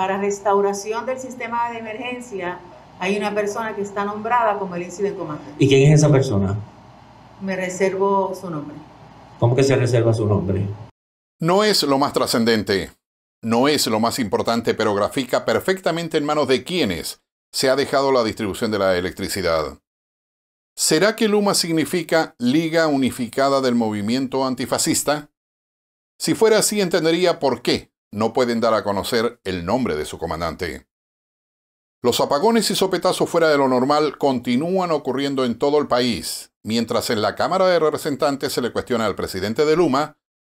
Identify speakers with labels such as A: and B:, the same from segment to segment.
A: para restauración del sistema de emergencia hay una persona que está nombrada como el incidente comandante. ¿Y quién es esa persona? Me reservo su nombre. ¿Cómo que se reserva su nombre? No es lo más trascendente, no es lo más importante, pero grafica perfectamente en manos de quienes se ha dejado la distribución de la electricidad. ¿Será que Luma significa Liga Unificada del Movimiento Antifascista? Si fuera así, entendería por qué no pueden dar a conocer el nombre de su comandante. Los apagones y sopetazos fuera de lo normal continúan ocurriendo en todo el país, mientras en la Cámara de Representantes se le cuestiona al presidente de Luma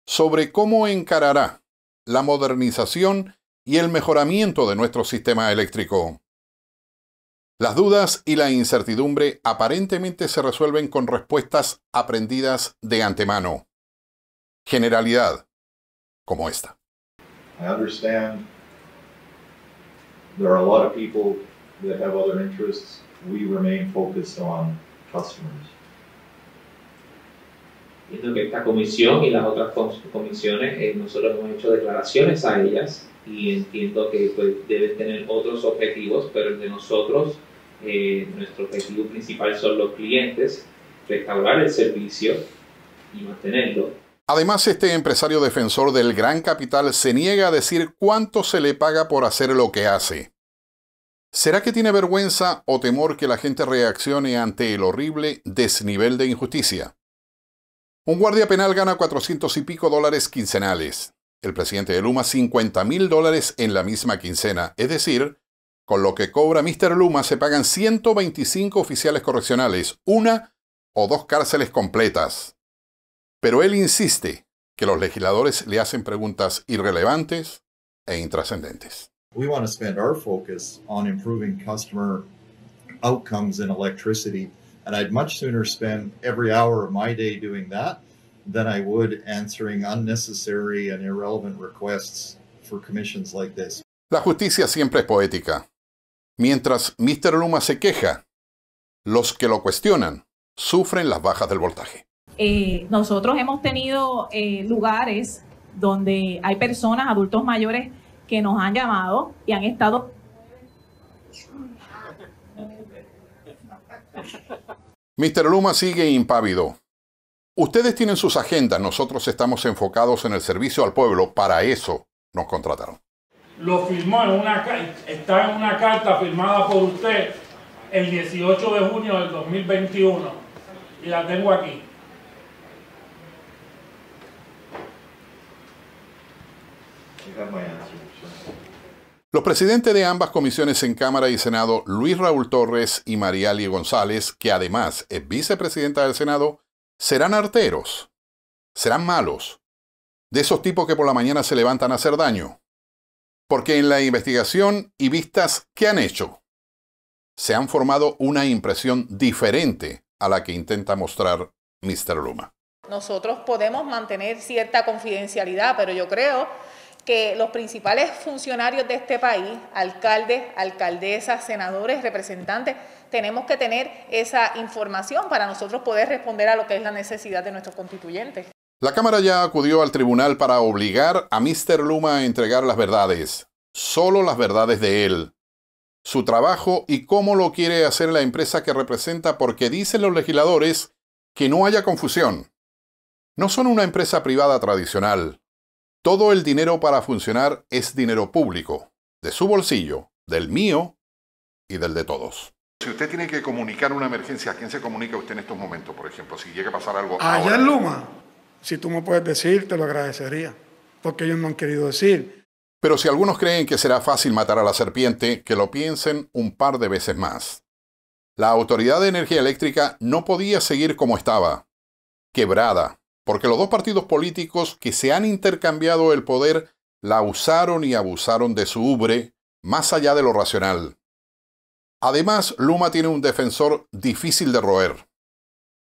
A: sobre cómo encarará la modernización y el mejoramiento de nuestro sistema eléctrico. Las dudas y la incertidumbre aparentemente se resuelven con respuestas aprendidas de antemano. Generalidad, como esta. Entiendo understand there are a lot of people that have other interests. We remain focused on que esta comisión y las otras comisiones, eh, nosotros hemos hecho declaraciones a ellas y entiendo que pues, deben tener otros objetivos, pero el de nosotros, eh, nuestro objetivo principal son los clientes, restaurar el servicio y mantenerlo. Además, este empresario defensor del gran capital se niega a decir cuánto se le paga por hacer lo que hace. ¿Será que tiene vergüenza o temor que la gente reaccione ante el horrible desnivel de injusticia? Un guardia penal gana 400 y pico dólares quincenales. El presidente de Luma 50 mil dólares en la misma quincena. Es decir, con lo que cobra Mr. Luma se pagan 125 oficiales correccionales, una o dos cárceles completas. Pero él insiste que los legisladores le hacen preguntas irrelevantes e intrascendentes. We want to spend our focus on improving customer outcomes in electricity, and I'd much sooner spend every hour of my day doing that than I would answering unnecessary and irrelevant requests for commissions like this. La justicia siempre es poética. Mientras Mr. Luma se queja, los que lo cuestionan sufren las bajas del voltaje. Eh, nosotros hemos tenido eh, lugares donde hay personas, adultos mayores, que nos han llamado y han estado... Mr. Luma sigue impávido. Ustedes tienen sus agendas, nosotros estamos enfocados en el servicio al pueblo, para eso nos contrataron. Lo firmó en una está en una carta firmada por usted el 18 de junio del 2021 y la tengo aquí. Los presidentes de ambas comisiones en Cámara y Senado, Luis Raúl Torres y María González, que además es vicepresidenta del Senado, serán arteros, serán malos, de esos tipos que por la mañana se levantan a hacer daño. Porque en la investigación y vistas que han hecho, se han formado una impresión diferente a la que intenta mostrar Mr. Luma. Nosotros podemos mantener cierta confidencialidad, pero yo creo que los principales funcionarios de este país, alcaldes, alcaldesas, senadores, representantes, tenemos que tener esa información para nosotros poder responder a lo que es la necesidad de nuestros constituyentes. La Cámara ya acudió al tribunal para obligar a Mr. Luma a entregar las verdades, solo las verdades de él, su trabajo y cómo lo quiere hacer la empresa que representa porque dicen los legisladores que no haya confusión. No son una empresa privada tradicional, todo el dinero para funcionar es dinero público, de su bolsillo, del mío y del de todos. Si usted tiene que comunicar una emergencia, ¿a quién se comunica usted en estos momentos, por ejemplo? Si llega a pasar algo. Allá en Luma, si tú me puedes decir, te lo agradecería, porque ellos no han querido decir. Pero si algunos creen que será fácil matar a la serpiente, que lo piensen un par de veces más. La Autoridad de Energía Eléctrica no podía seguir como estaba, quebrada, porque los dos partidos políticos que se han intercambiado el poder la usaron y abusaron de su ubre más allá de lo racional. Además, Luma tiene un defensor difícil de roer,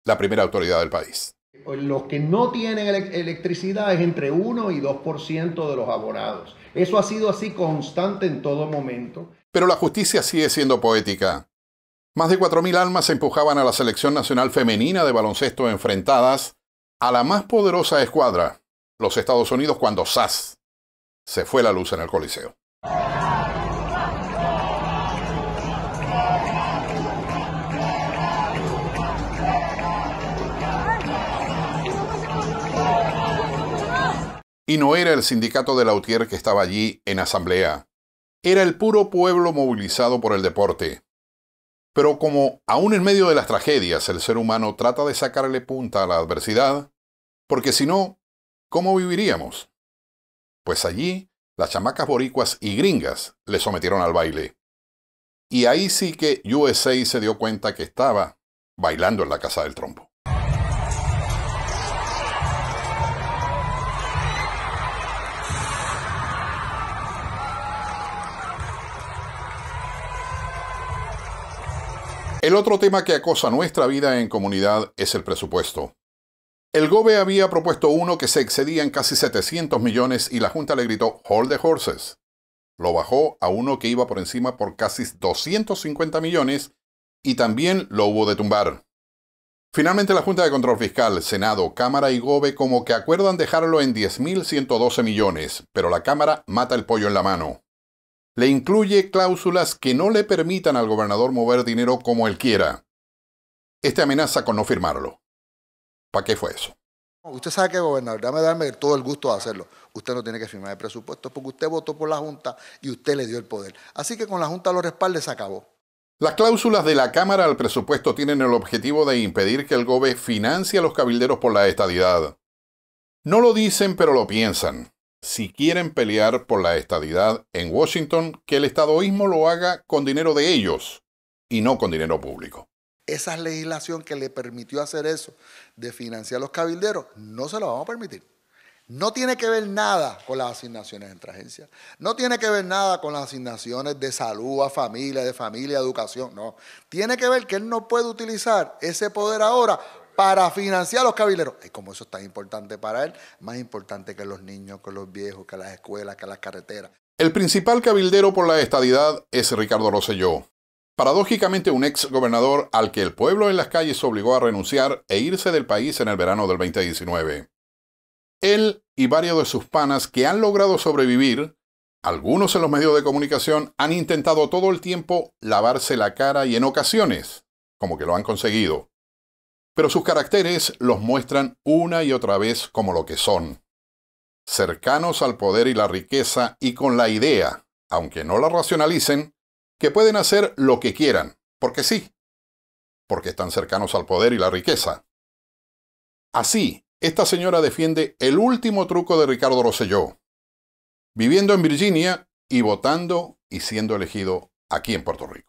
A: la primera autoridad del país. Los que no tienen electricidad es entre 1 y 2% de los abonados. Eso ha sido así constante en todo momento. Pero la justicia sigue siendo poética. Más de 4.000 almas empujaban a la selección nacional femenina de baloncesto enfrentadas a la más poderosa escuadra, los Estados Unidos, cuando SAS se fue la luz en el Coliseo. Y no era el sindicato de Lautier que estaba allí en asamblea. Era el puro pueblo movilizado por el deporte, pero como aún en medio de las tragedias el ser humano trata de sacarle punta a la adversidad, porque si no, ¿cómo viviríamos? Pues allí las chamacas boricuas y gringas le sometieron al baile. Y ahí sí que USA se dio cuenta que estaba bailando en la casa del trompo. El otro tema que acosa nuestra vida en comunidad es el presupuesto. El GOBE había propuesto uno que se excedía en casi 700 millones y la Junta le gritó Hold the horses. Lo bajó a uno que iba por encima por casi 250 millones y también lo hubo de tumbar. Finalmente la Junta de Control Fiscal, Senado, Cámara y Gobe como que acuerdan dejarlo en 10.112 millones, pero la Cámara mata el pollo en la mano le incluye cláusulas que no le permitan al gobernador mover dinero como él quiera. Este amenaza con no firmarlo. ¿Para qué fue eso? Usted sabe que gobernador, dame darme todo el gusto de hacerlo. Usted no tiene que firmar el presupuesto porque usted votó por la Junta y usted le dio el poder. Así que con la Junta los respaldes se acabó. Las cláusulas de la Cámara al presupuesto tienen el objetivo de impedir que el GOBE financie a los cabilderos por la estadidad. No lo dicen, pero lo piensan si quieren pelear por la estadidad en Washington, que el estadoísmo lo haga con dinero de ellos y no con dinero público. Esa legislación que le permitió hacer eso de financiar a los cabilderos, no se lo vamos a permitir. No tiene que ver nada con las asignaciones de agencias. No tiene que ver nada con las asignaciones de salud a familia, de familia educación. No. Tiene que ver que él no puede utilizar ese poder ahora para financiar a los cabileros. Y como eso es tan importante para él, más importante que los niños, que los viejos, que las escuelas, que las carreteras. El principal cabildero por la estadidad es Ricardo Rosselló. Paradójicamente, un ex gobernador al que el pueblo en las calles obligó a renunciar e irse del país en el verano del 2019. Él y varios de sus panas que han logrado sobrevivir, algunos en los medios de comunicación, han intentado todo el tiempo lavarse la cara y en ocasiones, como que lo han conseguido, pero sus caracteres los muestran una y otra vez como lo que son, cercanos al poder y la riqueza y con la idea, aunque no la racionalicen, que pueden hacer lo que quieran, porque sí, porque están cercanos al poder y la riqueza. Así, esta señora defiende el último truco de Ricardo Rosselló, viviendo en Virginia y votando y siendo elegido aquí en Puerto Rico.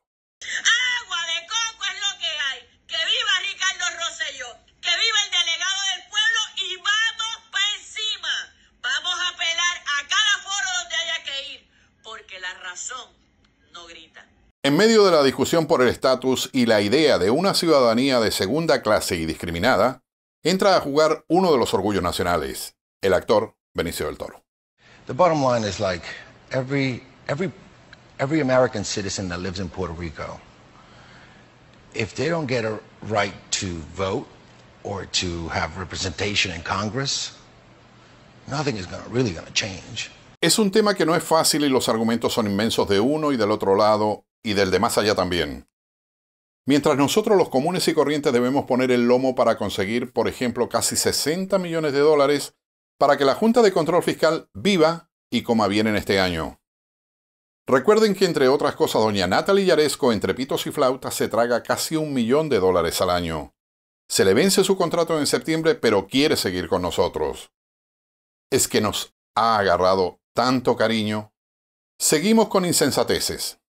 A: En medio de la discusión por el estatus y la idea de una ciudadanía de segunda clase y discriminada, entra a jugar uno de los orgullos nacionales, el actor Benicio del Toro. The bottom line is like every every every American citizen that lives in Puerto Rico, if they don't get a right to vote or to have representation in Congress, nothing is really going to change. Es un tema que no es fácil y los argumentos son inmensos de uno y del otro lado y del de más allá también. Mientras nosotros los comunes y corrientes debemos poner el lomo para conseguir, por ejemplo, casi 60 millones de dólares para que la Junta de Control Fiscal viva y coma bien en este año. Recuerden que, entre otras cosas, doña Natalie Yaresco, entre pitos y flautas, se traga casi un millón de dólares al año. Se le vence su contrato en septiembre, pero quiere seguir con nosotros. Es que nos ha agarrado tanto cariño. Seguimos con insensateces.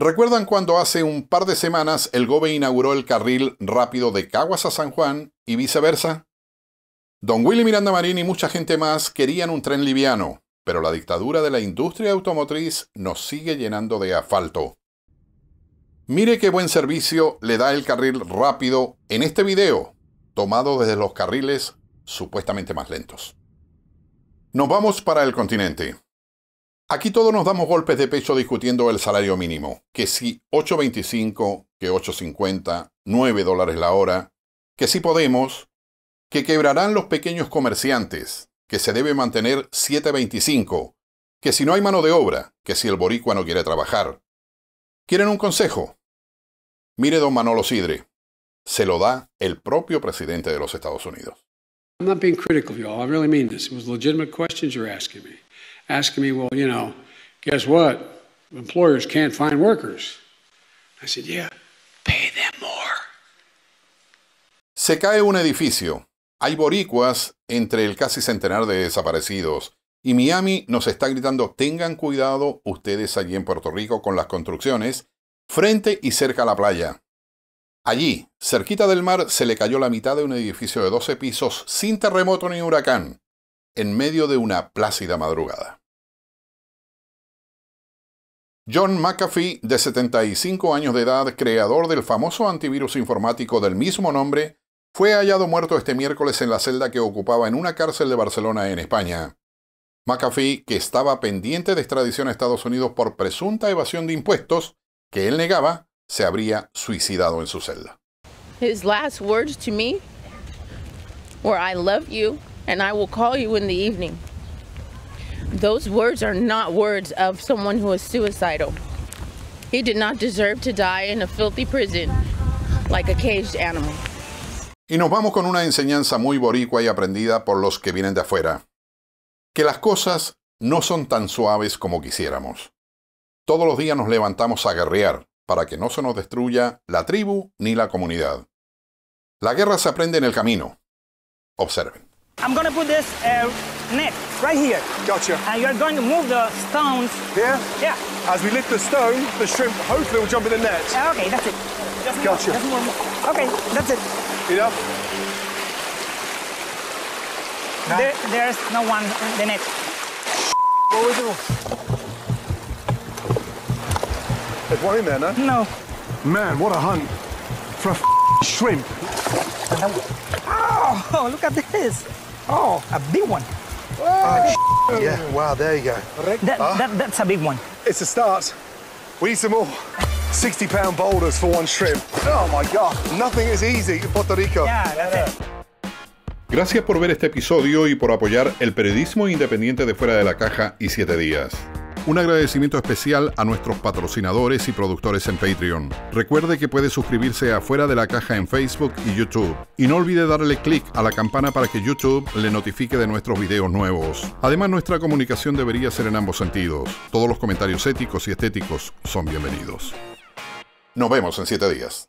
A: ¿Recuerdan cuando hace un par de semanas el Gobe inauguró el carril rápido de Caguas a San Juan y viceversa? Don Willy Miranda Marín y mucha gente más querían un tren liviano, pero la dictadura de la industria automotriz nos sigue llenando de asfalto. Mire qué buen servicio le da el carril rápido en este video, tomado desde los carriles supuestamente más lentos. Nos vamos para el continente. Aquí todos nos damos golpes de pecho discutiendo el salario mínimo, que si 8.25, que 8.50, 9 dólares la hora, que si podemos, que quebrarán los pequeños comerciantes, que se debe mantener 7.25, que si no hay mano de obra, que si el boricua no quiere trabajar. ¿Quieren un consejo? Mire don Manolo Sidre, se lo da el propio presidente de los Estados Unidos asking me, well, you know, guess what? Employers can't find workers. I said, yeah, pay them more. Se cae un edificio. Hay boricuas entre el casi centenar de desaparecidos. Y Miami nos está gritando, tengan cuidado ustedes allí en Puerto Rico con las construcciones, frente y cerca a la playa. Allí, cerquita del mar, se le cayó la mitad de un edificio de 12 pisos sin terremoto ni huracán en medio de una plácida madrugada. John McAfee, de 75 años de edad, creador del famoso antivirus informático del mismo nombre, fue hallado muerto este miércoles en la celda que ocupaba en una cárcel de Barcelona, en España. McAfee, que estaba pendiente de extradición a Estados Unidos por presunta evasión de impuestos, que él negaba, se habría suicidado en su celda. His last words to me were I love y nos vamos con una enseñanza muy boricua y aprendida por los que vienen de afuera. Que las cosas no son tan suaves como quisiéramos. Todos los días nos levantamos a guerrear para que no se nos destruya la tribu ni la comunidad. La guerra se aprende en el camino. Observen. I'm gonna put this uh, net right here. Gotcha. And you're going to move the stones. Here? Yeah. As we lift the stone, the shrimp hopefully will jump in the net. Uh, okay, that's it. Just gotcha. More, more, more. Okay, that's it. Enough. There, there's no one in the net. What we do? There's one in there, no? No. Man, what a hunt for a shrimp. Oh, look at this. Oh, a big one. Oh, yeah, wow, there you go. That, that's a big one. It's a start. We need some more. 60 pound boulders for one shrimp. Oh my god, nothing is easy in Puerto Rico. Yeah, Gracias por ver este episodio y por apoyar el periodismo independiente de Fuera de la Caja y Siete Días. Un agradecimiento especial a nuestros patrocinadores y productores en Patreon. Recuerde que puede suscribirse afuera de la Caja en Facebook y YouTube. Y no olvide darle clic a la campana para que YouTube le notifique de nuestros videos nuevos. Además, nuestra comunicación debería ser en ambos sentidos. Todos los comentarios éticos y estéticos son bienvenidos. Nos vemos en 7 días.